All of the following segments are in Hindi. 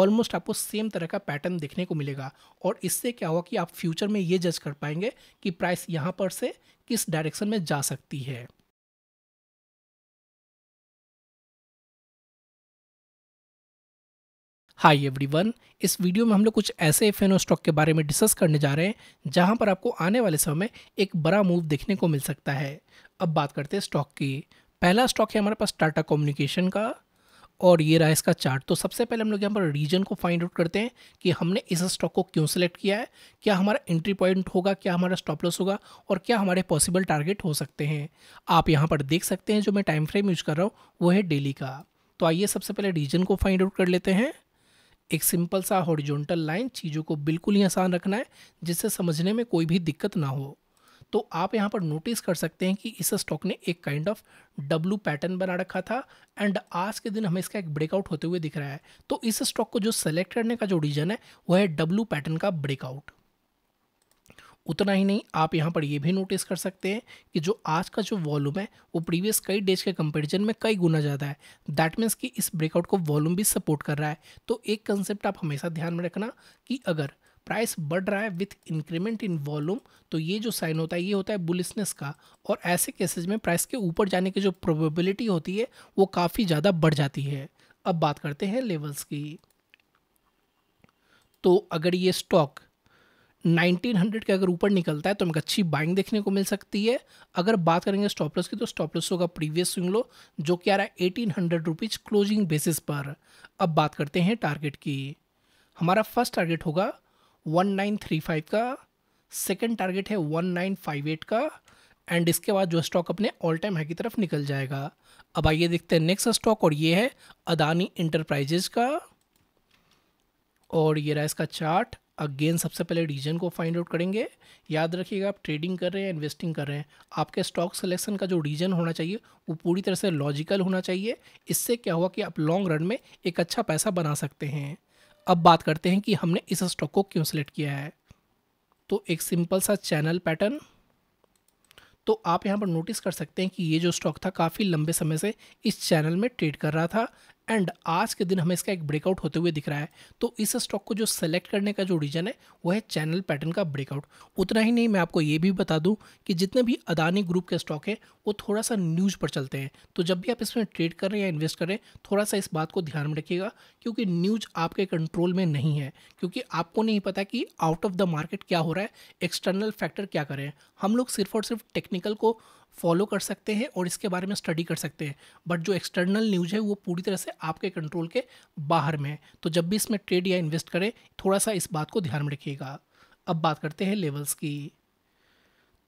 ऑलमोस्ट आपको सेम तरह का पैटर्न देखने को मिलेगा और इससे क्या होगा कि आप फ्यूचर में ये जज कर पाएंगे कि प्राइस यहाँ पर से किस डायरेक्शन में जा सकती है हाय एवरीवन इस वीडियो में हम लोग कुछ ऐसे फेनो स्टॉक के बारे में डिस्कस करने जा रहे हैं जहां पर आपको आने वाले समय में एक बड़ा मूव देखने को मिल सकता है अब बात करते हैं स्टॉक की पहला स्टॉक है हमारे पास टाटा कम्युनिकेशन का और ये रहा इसका चार्ट तो सबसे पहले हम लोग यहाँ पर रीजन को फाइंड आउट करते हैं कि हमने इस स्टॉक को क्यों सेलेक्ट किया है क्या हमारा एंट्री पॉइंट होगा क्या हमारा स्टॉप लॉस होगा और क्या हमारे पॉसिबल टारगेट हो सकते हैं आप यहाँ पर देख सकते हैं जो मैं टाइम फ्रेम यूज कर रहा हूँ वो है डेली का तो आइए सबसे पहले रीजन को फाइंड आउट कर लेते हैं एक सिंपल सा हॉरिजोनटल लाइन चीज़ों को बिल्कुल ही आसान रखना है जिससे समझने में कोई भी दिक्कत ना हो तो आप यहाँ पर नोटिस कर सकते हैं कि इस स्टॉक ने एक काइंड ऑफ डब्लू पैटर्न बना रखा था एंड आज के दिन हमें इसका एक ब्रेकआउट होते हुए दिख रहा है तो इस स्टॉक को जो सेलेक्ट करने का जो रीजन है वह है डब्लू पैटर्न का ब्रेकआउट उतना ही नहीं आप यहाँ पर यह भी नोटिस कर सकते हैं कि जो आज का जो वॉल्यूम है वो प्रीवियस कई डेज के कंपेरिजन में कई गुना ज़्यादा है दैट मीन्स कि इस ब्रेकआउट को वॉल्यूम भी सपोर्ट कर रहा है तो एक कंसेप्ट आप हमेशा ध्यान में रखना कि अगर प्राइस बढ़ रहा है विथ इंक्रीमेंट इन वॉल्यूम तो ये जो साइन होता है ये होता है बुलिसनेस का और ऐसे केसेज में प्राइस के ऊपर जाने की जो प्रोबेबिलिटी होती है वो काफ़ी ज़्यादा बढ़ जाती है अब बात करते हैं लेवल्स की तो अगर ये स्टॉक 1900 के अगर ऊपर निकलता है तो हमें अच्छी बाइंग देखने को मिल सकती है अगर बात करेंगे स्टॉपलस की तो स्टॉपलस होगा प्रीवियस स्विंग लो जो कि आ रहा है eighteen hundred rupees closing basis पर अब बात करते हैं टारगेट की हमारा फर्स्ट टारगेट होगा 1935 का सेकेंड टारगेट है 1958 का एंड इसके बाद जो स्टॉक अपने ऑल टाइम हाई की तरफ निकल जाएगा अब आइए देखते हैं नेक्स्ट स्टॉक और ये है अदानी इंटरप्राइजेज का और ये रहा इसका चार्ट अगेन सबसे पहले रीजन को फाइंड आउट करेंगे याद रखिएगा आप ट्रेडिंग कर रहे हैं इन्वेस्टिंग कर रहे हैं आपके स्टॉक सिलेक्शन का जो रीजन होना चाहिए वो पूरी तरह से लॉजिकल होना चाहिए इससे क्या हुआ कि आप लॉन्ग रन में एक अच्छा पैसा बना सकते हैं अब बात करते हैं कि हमने इस स्टॉक को क्यों सेलेक्ट किया है तो एक सिंपल सा चैनल पैटर्न तो आप यहाँ पर नोटिस कर सकते हैं कि ये जो स्टॉक था काफ़ी लंबे समय से इस चैनल में ट्रेड कर रहा था एंड आज के दिन हमें इसका एक ब्रेकआउट होते हुए दिख रहा है तो इस स्टॉक को जो सेलेक्ट करने का जो रीजन है वो है चैनल पैटर्न का ब्रेकआउट उतना ही नहीं मैं आपको ये भी बता दूं कि जितने भी अदानी ग्रुप के स्टॉक हैं वो थोड़ा सा न्यूज़ पर चलते हैं तो जब भी आप इसमें ट्रेड करें या इन्वेस्ट करें थोड़ा सा इस बात को ध्यान में रखिएगा क्योंकि न्यूज आपके कंट्रोल में नहीं है क्योंकि आपको नहीं पता कि आउट ऑफ द मार्केट क्या हो रहा है एक्सटर्नल फैक्टर क्या करें हम लोग सिर्फ और सिर्फ टेक्निकल को फॉलो कर सकते हैं और इसके बारे में स्टडी कर सकते हैं बट जो एक्सटर्नल न्यूज है वो पूरी तरह से आपके कंट्रोल के बाहर में है तो जब भी इसमें ट्रेड या इन्वेस्ट करें थोड़ा सा इस बात को ध्यान में रखिएगा अब बात करते हैं लेवल्स की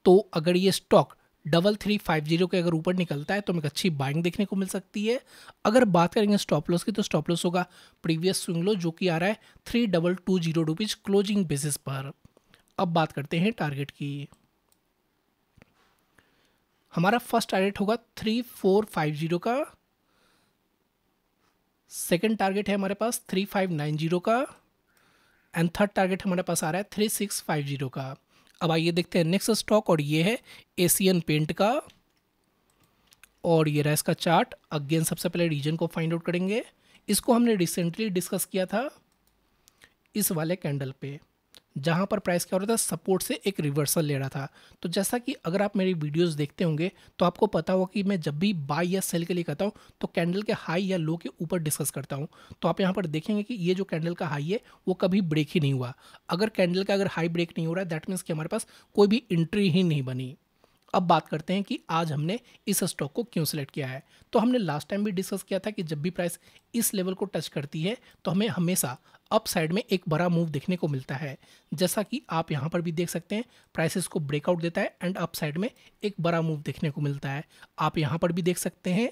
तो अगर ये stock double three five zero के अगर ऊपर निकलता है तो हमें अच्छी बाइंग देखने को मिल सकती है अगर बात करेंगे स्टॉप लॉस की तो स्टॉप लॉस होगा प्रीवियस स्विंग लो जो कि आ रहा है three double two zero rupees closing basis पर अब बात करते हैं टारगेट की हमारा फर्स्ट टारगेट होगा थ्री फोर फाइव जीरो का सेकेंड टारगेट है हमारे पास थ्री फाइव नाइन जीरो का एंड थर्ड टारगेट हमारे पास आ रहा है थ्री सिक्स फाइव जीरो का अब आइए देखते हैं नेक्स्ट स्टॉक और ये है एशियन पेंट का और ये रहा इसका चार्ट अगेन सबसे पहले रीजन को फाइंड आउट करेंगे इसको हमने रिसेंटली डिस्कस किया था इस वाले कैंडल पे जहाँ पर प्राइस क्या हो रहा था सपोर्ट से एक रिवर्सल ले रहा था तो जैसा कि अगर आप मेरी वीडियोस देखते होंगे तो आपको पता होगा कि मैं जब भी बाय या सेल के लिए कहता हूँ तो कैंडल के हाई या लो के ऊपर डिस्कस करता हूँ तो आप यहाँ पर देखेंगे कि ये जो कैंडल का हाई है वो कभी ब्रेक ही नहीं हुआ अगर कैंडल का अगर हाई ब्रेक नहीं हो रहा है दैट मीन्स कि हमारे पास कोई भी एंट्री ही नहीं बनी अब बात करते हैं कि आज हमने इस स्टॉक को क्यों सिलेक्ट किया है तो हमने लास्ट टाइम भी डिस्कस किया था कि जब भी प्राइस इस लेवल को टच करती है तो हमें हमेशा अप साइड में एक बड़ा मूव देखने को मिलता है जैसा कि आप यहाँ पर भी देख सकते हैं प्राइसेस को ब्रेकआउट देता है एंड अप साइड में एक बड़ा मूव देखने को मिलता है आप यहाँ पर भी देख सकते हैं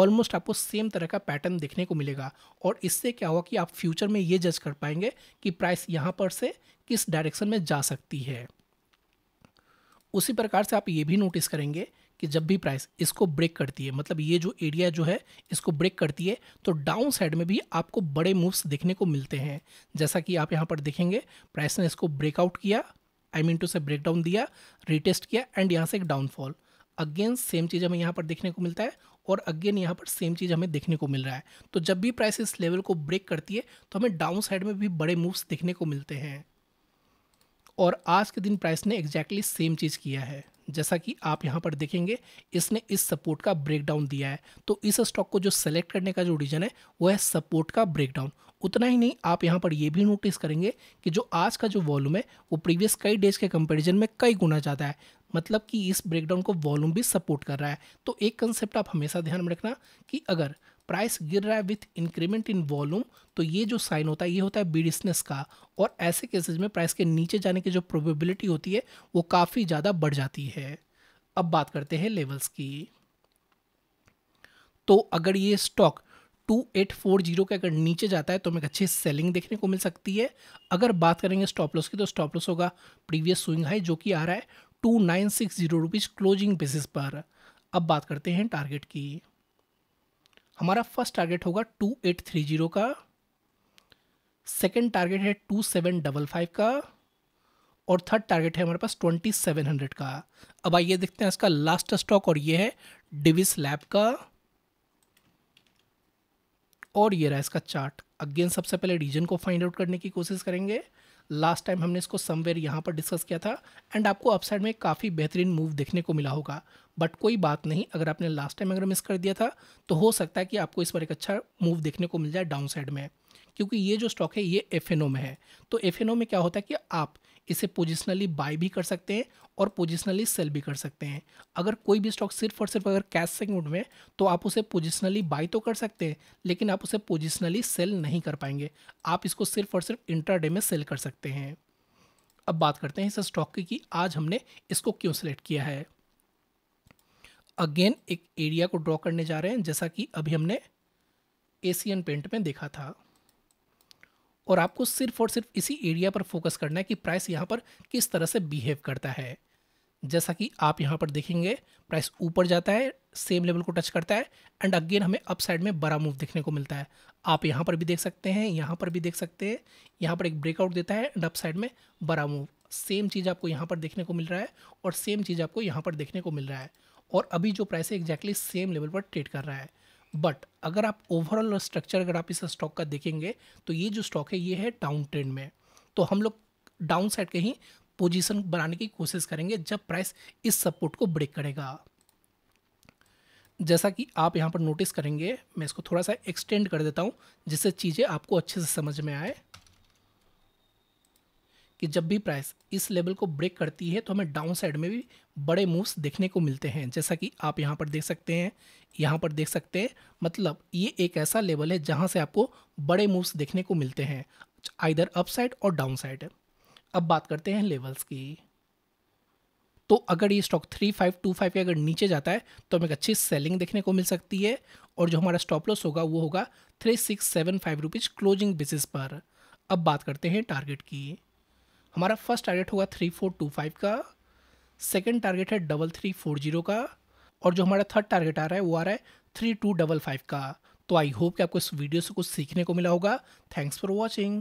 ऑलमोस्ट आपको सेम तरह का पैटर्न देखने को मिलेगा और इससे क्या होगा कि आप फ्यूचर में ये जज कर पाएंगे कि प्राइस यहाँ पर से किस डायरेक्शन में जा सकती है उसी प्रकार से आप ये भी नोटिस करेंगे कि जब भी प्राइस इसको ब्रेक करती है मतलब ये जो एरिया जो है इसको ब्रेक करती है तो डाउन साइड में भी आपको बड़े मूव्स देखने को मिलते हैं जैसा कि आप यहाँ पर देखेंगे प्राइस ने इसको ब्रेकआउट किया I mean to say breakdown दिया रिटेस्ट किया एंड यहाँ से एक डाउनफॉल अगेन सेम चीज़ हमें यहाँ पर देखने को मिलता है और अगेन यहाँ पर सेम चीज़ हमें देखने को मिल रहा है तो जब भी प्राइस इस लेवल को ब्रेक करती है तो हमें डाउन साइड में भी बड़े मूव्स देखने को मिलते हैं और आज के दिन प्राइस ने एग्जैक्टली सेम चीज़ किया है जैसा कि आप यहाँ पर देखेंगे इसने इस सपोर्ट का ब्रेकडाउन दिया है तो इस स्टॉक को जो सेलेक्ट करने का जो रीजन है वो है सपोर्ट का ब्रेकडाउन उतना ही नहीं आप यहाँ पर ये भी नोटिस करेंगे कि जो आज का जो वॉल्यूम है वो प्रीवियस कई डेज के कंपैरिजन में कई गुना ज़्यादा है मतलब कि इस ब्रेकडाउन को वॉल्यूम भी सपोर्ट कर रहा है तो एक कंसेप्ट आप हमेशा ध्यान में रखना कि अगर प्राइस गिर रहा है विथ इंक्रीमेंट इन वॉल्यूम तो ये जो साइन होता है ये होता है बीडिसनेस का और ऐसे केसेज में प्राइस के नीचे जाने की जो प्रोबेबिलिटी होती है वो काफ़ी ज़्यादा बढ़ जाती है अब बात करते हैं लेवल्स की तो अगर ये स्टॉक 2840 के अगर नीचे जाता है तो हमें अच्छी सेलिंग देखने को मिल सकती है अगर बात करेंगे स्टॉप लॉस की तो स्टॉप लॉस होगा प्रीवियस स्विंग हाई जो कि आ रहा है two nine six zero rupees closing basis पर अब बात करते हैं टारगेट की हमारा फर्स्ट टारगेट होगा टू एट थ्री जीरो का सेकेंड टारगेट है टू सेवन डबल फाइव का और थर्ड टारगेट है हमारे पास ट्वेंटी सेवन हंड्रेड का अब आइए देखते हैं इसका लास्ट स्टॉक और ये है डिविस लैब का और ये रहा इसका चार्ट अगेन सबसे पहले रीजन को फाइंड आउट करने की कोशिश करेंगे लास्ट टाइम हमने इसको समवेयर यहाँ पर डिस्कस किया था एंड आपको अपसाइड में काफ़ी बेहतरीन मूव देखने को मिला होगा बट कोई बात नहीं अगर आपने लास्ट टाइम अगर मिस कर दिया था तो हो सकता है कि आपको इस पर एक अच्छा मूव देखने को मिल जाए डाउन साइड में क्योंकि ये जो स्टॉक है ये एफ में है तो एफ में क्या होता है कि आप इसे पोजिशनली बाई भी कर सकते हैं और पोजिशनली सेल भी कर सकते हैं अगर कोई भी स्टॉक सिर्फ और सिर्फ अगर कैश सेगमेंट में तो आप उसे पोजिशनली बाई तो कर सकते हैं लेकिन आप उसे पोजिशनली सेल नहीं कर पाएंगे आप इसको सिर्फ और सिर्फ इंटरडे में सेल कर सकते हैं अब बात करते हैं इस स्टॉक की कि आज हमने इसको क्यों सेलेक्ट किया है अगेन एक एरिया को ड्रॉ करने जा रहे हैं जैसा कि अभी हमने एशियन पेंट में देखा था और आपको सिर्फ और सिर्फ इसी एरिया पर फोकस करना है कि प्राइस यहाँ पर किस तरह से बिहेव करता है जैसा कि आप यहाँ पर देखेंगे प्राइस ऊपर जाता है सेम लेवल को टच करता है एंड अगेन हमें अप साइड में बड़ा मूव देखने को मिलता है आप यहाँ पर भी देख सकते हैं यहाँ पर भी देख सकते हैं यहाँ पर एक ब्रेकआउट देता है एंड अप साइड में बड़ा मूव सेम चीज़ आपको यहाँ पर देखने को मिल रहा है और सेम चीज़ आपको यहाँ पर देखने को मिल रहा है और अभी जो प्राइस है एग्जैक्टली सेम लेवल पर ट्रेड कर रहा है बट अगर आप ओवरऑल स्ट्रक्चर अगर आप इस स्टॉक का देखेंगे तो ये जो स्टॉक है ये है डाउन ट्रेंड में तो हम लोग डाउन साइड के ही पोजिशन बनाने की कोशिश करेंगे जब प्राइस इस सपोर्ट को ब्रेक करेगा जैसा कि आप यहाँ पर नोटिस करेंगे मैं इसको थोड़ा सा एक्सटेंड कर देता हूँ जिससे चीज़ें आपको अच्छे से समझ में आए कि जब भी प्राइस इस लेवल को ब्रेक करती है तो हमें डाउन साइड में भी बड़े मूव्स देखने को मिलते हैं जैसा कि आप यहाँ पर देख सकते हैं यहाँ पर देख सकते हैं मतलब ये एक ऐसा लेवल है जहाँ से आपको बड़े मूव्स देखने को मिलते हैं आइधर अप साइड और डाउन साइड अब बात करते हैं लेवल्स की तो अगर ये stock three five two five के अगर नीचे जाता है तो हमें एक अच्छी सेलिंग देखने को मिल सकती है और जो हमारा स्टॉप लॉस होगा वो होगा three six seven five rupees closing basis पर अब बात करते हैं टारगेट की हमारा फर्स्ट टारगेट होगा थ्री फोर टू फाइव का सेकेंड टारगेट है डबल थ्री फोर जीरो का और जो हमारा थर्ड टारगेट आ रहा है वो आ रहा है थ्री टू डबल फाइव का तो आई होप कि आपको इस वीडियो से कुछ सीखने को मिला होगा थैंक्स फॉर वॉचिंग